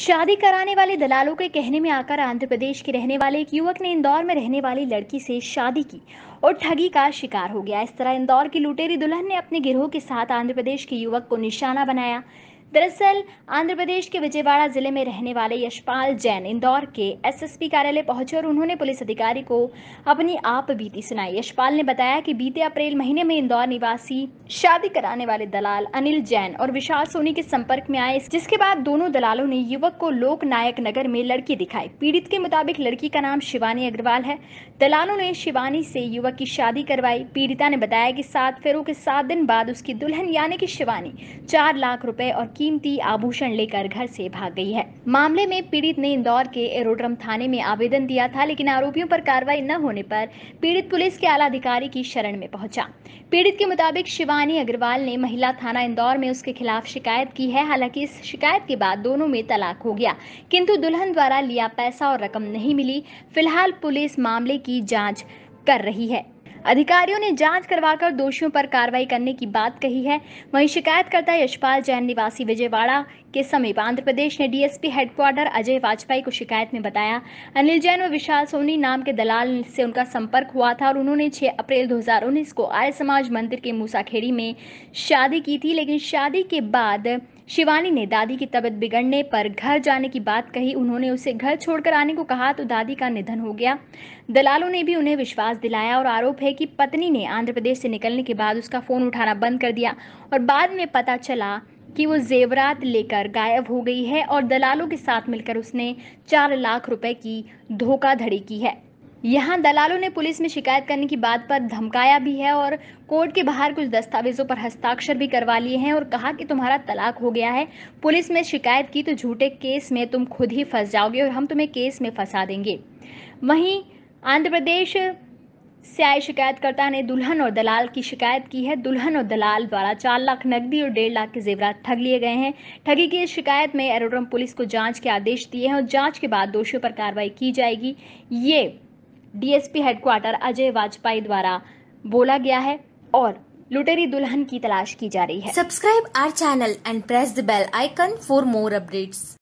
शादी कराने वाले दलालों के कहने में आकर आंध्र प्रदेश के रहने वाले एक युवक ने इंदौर में रहने वाली लड़की से शादी की और ठगी का शिकार हो गया इस तरह इंदौर की लुटेरी दुल्हन ने अपने गिरोह के साथ आंध्र प्रदेश के युवक को निशाना बनाया दरअसल आंध्र प्रदेश के विजयवाड़ा जिले में रहने वाले यशपाल जैन इंदौर के एसएसपी कार्यालय पहुंचे और उन्होंने पुलिस अधिकारी को अपनी आप बीती सुनाई यशपाल ने बताया कि बीते अप्रैल महीने में इंदौर निवासी शादी कराने वाले दलाल अनिल जैन और विशाल सोनी के संपर्क में आए जिसके बाद दोनों दलालों ने युवक को लोक नायक नगर में लड़की दिखाई पीड़ित के मुताबिक लड़की का नाम शिवानी अग्रवाल है दलालों ने शिवानी से युवक की शादी करवाई पीड़िता ने बताया कि सात फेरों के सात दिन बाद उसकी दुल्हन यानी कि शिवानी चार लाख रुपए और कीमती आभूषण लेकर घर से भाग गई है मामले में पीड़ित ने इंदौर के एरोड्रम थाने में आवेदन दिया था लेकिन आरोपियों पर कार्रवाई न होने पर पीड़ित पुलिस के आला अधिकारी की शरण में पहुंचा पीड़ित के मुताबिक शिवानी अग्रवाल ने महिला थाना इंदौर में उसके खिलाफ शिकायत की है हालांकि इस शिकायत के बाद दोनों में तलाक हो गया किंतु दुल्हन द्वारा लिया पैसा और रकम नहीं मिली फिलहाल पुलिस मामले की जाँच कर रही है अधिकारियों ने जांच करवाकर दोषियों पर कार्रवाई करने की बात कही है वहीं शिकायतकर्ता यशपाल जैन निवासी विजयवाड़ा के समीप आंध्र प्रदेश ने डीएसपी हेडक्वार्टर अजय वाजपेयी को शिकायत में बताया अनिल जैन व विशाल सोनी नाम के दलाल से उनका संपर्क हुआ था और उन्होंने 6 अप्रैल 2019 को आर्य समाज मंदिर के मूसाखेड़ी में शादी की थी लेकिन शादी के बाद शिवानी ने दादी की तबीयत बिगड़ने पर घर जाने की बात कही उन्होंने उसे घर छोड़कर आने को कहा तो दादी का निधन हो गया दलालों ने भी उन्हें विश्वास दिलाया और आरोप है कि पत्नी ने आंध्र प्रदेश से निकलने के बाद उसका फ़ोन उठाना बंद कर दिया और बाद में पता चला कि वो जेवरात लेकर गायब हो गई है और दलालों के साथ मिलकर उसने चार लाख रुपए की धोखाधड़ी की है यहाँ दलालों ने पुलिस में शिकायत करने की बात पर धमकाया भी है और कोर्ट के बाहर कुछ दस्तावेजों पर हस्ताक्षर भी करवा लिए हैं और कहा कि तुम्हारा तलाक हो गया है पुलिस में शिकायत की तो झूठे केस में तुम खुद ही फंस जाओगे और हम तुम्हें केस में फंसा देंगे वहीं आंध्र प्रदेश से आए शिकायतकर्ता ने दुल्हन और दलाल की शिकायत की है दुल्हन और दलाल द्वारा चार लाख नकदी और डेढ़ लाख के जेवरात ठग लिए गए हैं ठगी की इस शिकायत में एरोड्रम पुलिस को जांच के आदेश दिए हैं और जांच के बाद दोषियों पर कार्रवाई की जाएगी ये डीएसपी हेडक्वार्टर अजय वाजपेयी द्वारा बोला गया है और लुटेरी दुल्हन की तलाश की जा रही है subscribe our channel and press the bell icon for more updates